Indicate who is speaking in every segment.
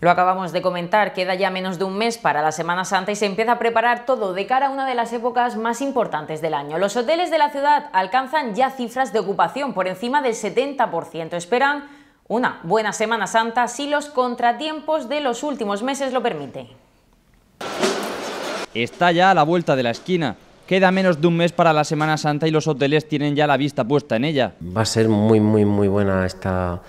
Speaker 1: Lo acabamos de comentar, queda ya menos de un mes para la Semana Santa y se empieza a preparar todo de cara a una de las épocas más importantes del año. Los hoteles de la ciudad alcanzan ya cifras de ocupación por encima del 70%. Esperan una buena Semana Santa si los contratiempos de los últimos meses lo permiten.
Speaker 2: Está ya a la vuelta de la esquina. Queda menos de un mes para la Semana Santa y los hoteles tienen ya la vista puesta en ella.
Speaker 3: Va a ser muy, muy, muy buena esta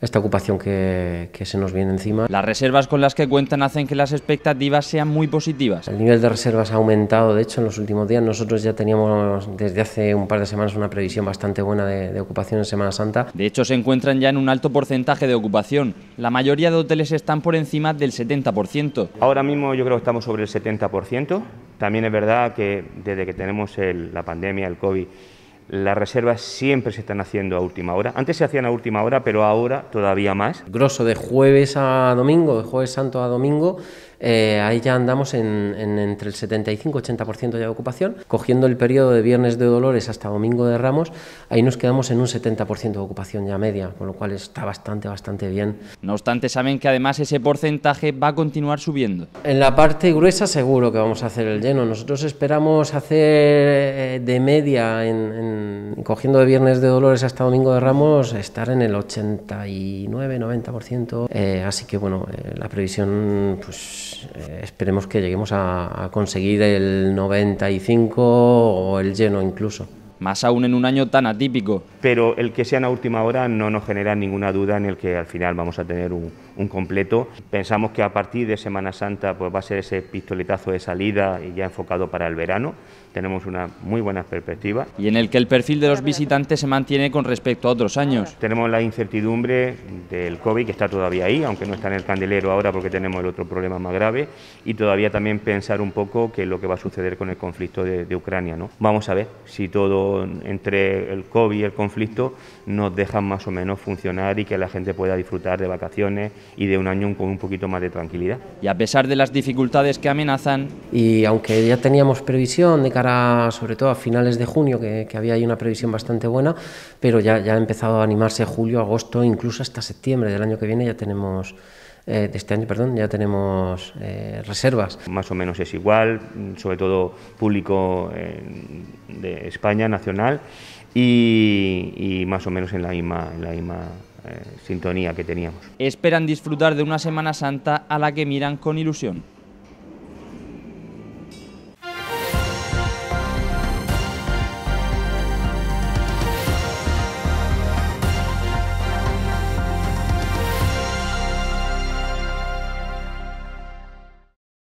Speaker 3: esta ocupación que, se nos viene encima. Las
Speaker 2: reservas con las que cuentan hacen que las expectativas sean muy positivas.
Speaker 3: El nivel de reservas ha aumentado, de hecho, en los últimos días. Nosotros ya teníamos desde hace un par de semanas una previsión bastante buena de, ocupación en Semana Santa. De hecho, se encuentran ya en un alto porcentaje de ocupación. La mayoría de hoteles
Speaker 2: están por encima del 70%. Ahora mismo yo creo que estamos sobre el 70%. También
Speaker 4: es verdad que desde que tenemos la pandemia, el COVID, las reservas siempre se
Speaker 3: están haciendo a última hora. Antes se hacían a última hora, pero ahora todavía más. Grosso de jueves a domingo, de jueves santo a domingo, eh, ahí ya andamos en, entre el 75-80% de ocupación. Cogiendo el periodo de viernes de Dolores hasta domingo de Ramos, ahí nos quedamos en un 70% de ocupación ya media, con lo cual está bastante, bastante bien. No obstante, saben que además ese porcentaje va a continuar subiendo. En la parte gruesa seguro que vamos a hacer el lleno. Nosotros esperamos hacer eh, de media, cogiendo de viernes de Dolores hasta domingo de Ramos, estar en el 89-90%. Eh, así que bueno, eh, la previsión pues eh, esperemos que lleguemos a, a conseguir el 95 o el lleno incluso más aún en un año tan atípico.
Speaker 4: Pero el que en a última hora no nos genera ninguna duda en el que al final vamos a tener un, completo. Pensamos que a partir de Semana Santa pues va a ser ese pistoletazo de salida y ya enfocado para el verano. Tenemos una muy buena perspectiva.
Speaker 2: Y en el que el perfil de los
Speaker 4: visitantes se mantiene con respecto a otros años. Tenemos la incertidumbre del COVID que está todavía ahí, aunque no está en el candelero ahora porque tenemos el otro problema más grave y todavía también pensar un poco qué es lo que va a suceder con el conflicto de, de Ucrania. ¿no? Vamos a ver si todo entre el COVID y el conflicto nos dejan más o menos funcionar y que la gente pueda disfrutar de vacaciones y de un
Speaker 3: año con un poquito más de tranquilidad. Y a pesar de las dificultades que amenazan... Y aunque ya teníamos previsión de cara sobre todo a finales de junio, que, había ahí una previsión bastante buena, pero ya, ya ha empezado a animarse julio, agosto, incluso hasta septiembre del año que viene ya tenemos eh, este año, perdón, ya tenemos eh, reservas. Más o menos es igual, sobre
Speaker 4: todo público eh, de España, nacional, y, más o menos en la en la misma sintonía que teníamos.
Speaker 2: Esperan disfrutar de una Semana Santa a la que miran con ilusión.